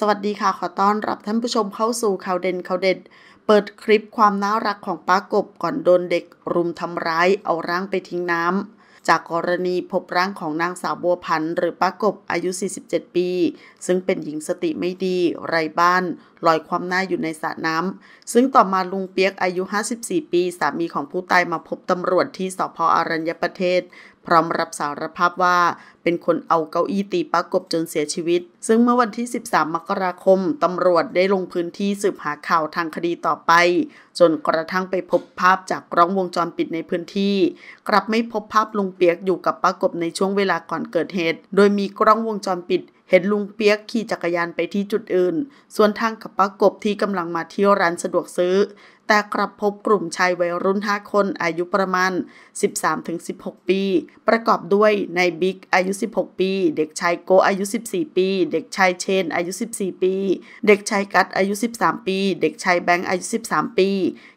สวัสดีค่ะขอต้อนรับท่านผู้ชมเข้าสู่ข่าวเด่นข่าวเด็ด เปิดคลิปความน่ารักของป้ากบ ก่อนโดนเด็กรุมทำร้ายเอาร่างไปทิ้งน้ำจากกรณีพบร่างของนางสาวบัวพันธ์หรือป้ากบ อายุ 47 ปี ซึ่งเป็นหญิงสติไม่ดีไร้บ้านลอยความหน้าอยู่ในสระน้ำซึ่งต่อมาลุงเปียกอายุ 54 ปี สามีของผู้ตายมาพบตำรวจที่สพอรัญญประเทศ พร้อมรับสารภาพว่าเป็นคนเอาเก้าอี้ตีป้ากบจนเสียชีวิต ซึ่งเมื่อวันที่ 13 มกราคม ตำรวจได้ลงพื้นที่สืบหาข่าวทางคดีต่อไป จนกระทั่งไปพบภาพจากกล้องวงจรปิดในพื้นที่ กลับไม่พบภาพลุงเปียกอยู่กับป้ากบในช่วงเวลาก่อนเกิดเหตุ โดยมีกล้องวงจรปิดเห็นลุงเปียกขี่จักรยานไปที่จุดอื่น ส่วนทางกับป้ากบที่กำลังมาเที่ยวร้านสะดวกซื้อ แต่กลับพบกลุ่มชายวัยรุ่น 5 คนอายุประมาณ 13-16 ปี ประกอบด้วยนายบิ๊กอายุ 16 ปี เด็กชายโกอายุ 14 ปี เด็กชายเชนอายุ 14 ปี เด็กชายกัตอายุ 13 ปี เด็กชายแบงค์อายุ 13 ปี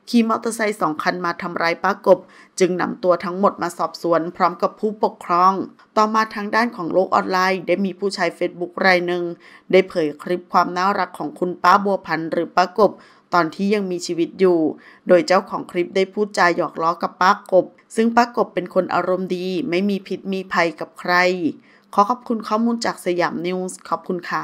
ขี่มอเตอร์ไซค์สองคันมาทำร้ายป้ากบ จึงนำตัวทั้งหมดมาสอบสวน พร้อมกับผู้ปกครอง ต่อมาทางด้านของโลกออนไลน์ได้มีผู้ใช้เฟซบุ๊กรายหนึ่งได้เผยคลิปความน่ารักของคุณป้าบัวพันธ์หรือป้ากบตอนที่ยังมีชีวิตอยู่ โดยเจ้าของคลิปได้พูดจาหยอกล้อกับป้ากบ ซึ่งป้ากบเป็นคนอารมณ์ดี ไม่มีพิษมีภัยกับใคร ขอขอบคุณข้อมูลจากสยามนิวส์ ขอบคุณค่ะ